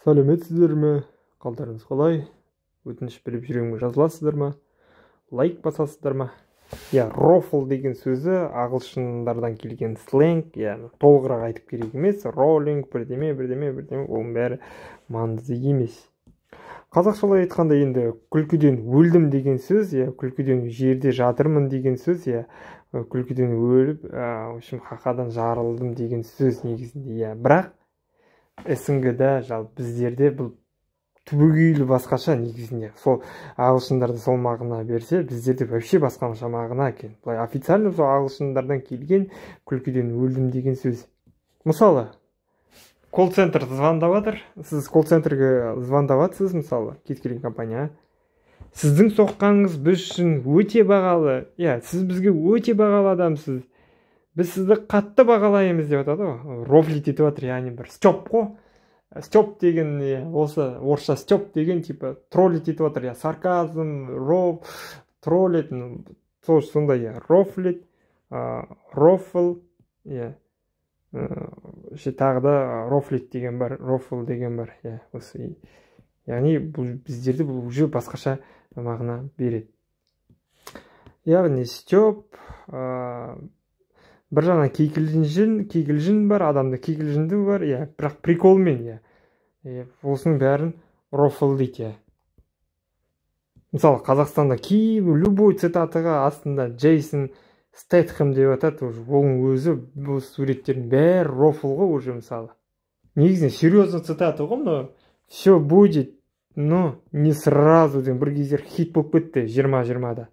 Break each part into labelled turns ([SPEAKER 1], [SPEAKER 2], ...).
[SPEAKER 1] сәлеметсіздер ме қалдарыңыз қалай өтініш біліп жүрегіме жазыласыздар ма лайк басасыздар ма иә рофл деген сөзі ағылшындардан келген сленг иә толығырақ айтып керек емес роллинг бірдеме бірдеме бірдеме оның бәрі маңызды емес қазақшалай айтқанда енді күлкіден өлдім деген сөз иә күлкіден жерде жатырмын деген сөз иә күлкіден өліп в общем қақадан жарылдым деген сөз негізінде иә бірақ да жалпы біздерде бұл түбегейлі басқаша негізінде сол ағылшындарды сол мағына берсе біздерде вообще басқаша мағына екен былай официально сол ағылшындардан келген күлкіден өлдім деген сөз мысалы колл центр звондап жатыр сіз колл центрге звондап жатсыз мысалы кез келген компания сіздің соққаныңыз біз үшін өте бағалы иә сіз бізге өте бағалы адамсыз біз сізді қатты бағалаймыз деп жатады ғой рофлить етіп жатыр яғни бір степ қой степ деген осы орысша степ деген типа троллить етіп жатыр иә сарказм роф, троллит тоже сондай иә рофлит рофл иә тағы да рофлит деген бар рофл деген бар иә осы яғни бұл біздерде бұл уже басқаша мағына береді яғни степ бір жағынан кикілжін кикілжін бар адамда кикілжінді бар иә бірақ приколмен иә осының бәрін рофл дейді иә мысалы қазақстанда кейбір любой цитатаға астында джейсон стэтхэм деп атады уже оның өзі бұл суреттердің бәрі рофл ғой уже мысалы негізінен серьезный цитата ғой мынау все будет но не сразу деген бір кездері хит болып кетті жиырма жиырмада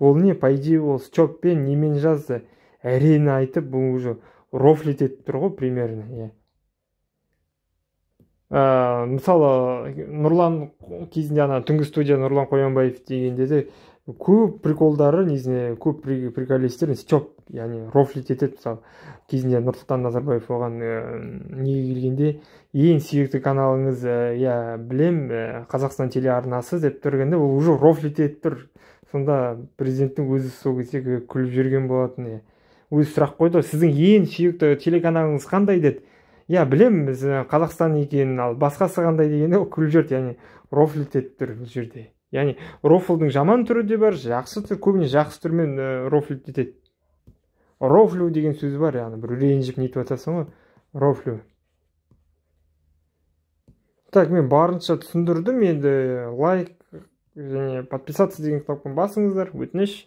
[SPEAKER 1] ол не по идее ол степпен немен жазды әрең айтып бұл уже рофлить етіп тұр ғой примерно иә ә, мысалы нұрлан кезінде ана түнгі студия нұрлан қоянбаев дегенде де көп приколдары несіне көп приколисттер степ яғни рофлить етеді мысалы кезінде нұрсұлтан назарбаев оған ә, неге келгенде ең сүйікті каналыңыз иә ә, білем ә, қазақстан телеарнасы деп тұргенде ол уже рофлить етіп тұр сонда президенттің өзі сол кезде күліп жүрген болатын иә өзі сұрақ қойды сіздің ең сүйікті телеканалыңыз қандай деді иә білемін біз қазақстан екенін ал басқасы қандай дегенде ол күліп жіберді яғни рофл деп тұр бұл жерде яғни рофлдың жаман түрі де бар жақсы түр көбіне жақсы түрмен рофл етеді рофлю деген сөз бар яғни бір ренжіп нетіп жатасың ғой рофлю так мен барынша түсіндірдім енді лайк және подписаться деген кнопканы басыңыздар өтініш